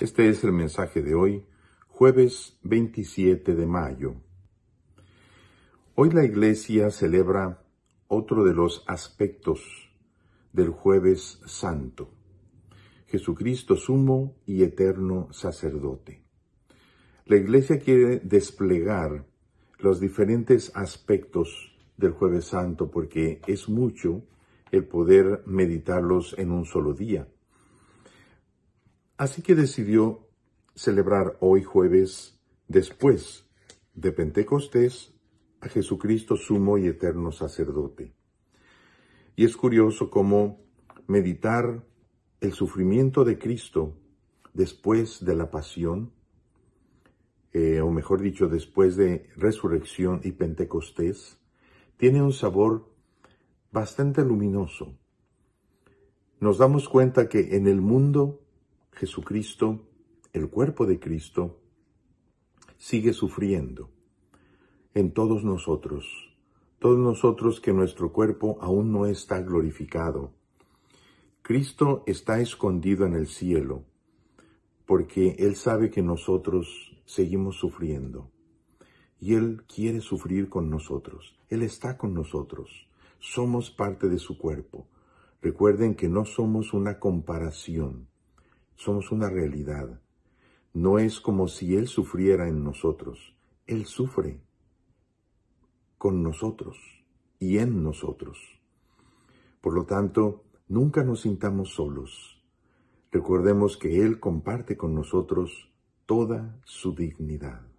Este es el mensaje de hoy, jueves 27 de mayo. Hoy la iglesia celebra otro de los aspectos del jueves santo, Jesucristo sumo y eterno sacerdote. La iglesia quiere desplegar los diferentes aspectos del jueves santo porque es mucho el poder meditarlos en un solo día. Así que decidió celebrar hoy jueves, después de Pentecostés, a Jesucristo sumo y eterno sacerdote. Y es curioso cómo meditar el sufrimiento de Cristo después de la pasión, eh, o mejor dicho, después de resurrección y Pentecostés, tiene un sabor bastante luminoso. Nos damos cuenta que en el mundo Jesucristo, el cuerpo de Cristo, sigue sufriendo en todos nosotros, todos nosotros que nuestro cuerpo aún no está glorificado. Cristo está escondido en el cielo, porque Él sabe que nosotros seguimos sufriendo. Y Él quiere sufrir con nosotros. Él está con nosotros. Somos parte de su cuerpo. Recuerden que no somos una comparación somos una realidad. No es como si Él sufriera en nosotros. Él sufre con nosotros y en nosotros. Por lo tanto, nunca nos sintamos solos. Recordemos que Él comparte con nosotros toda su dignidad.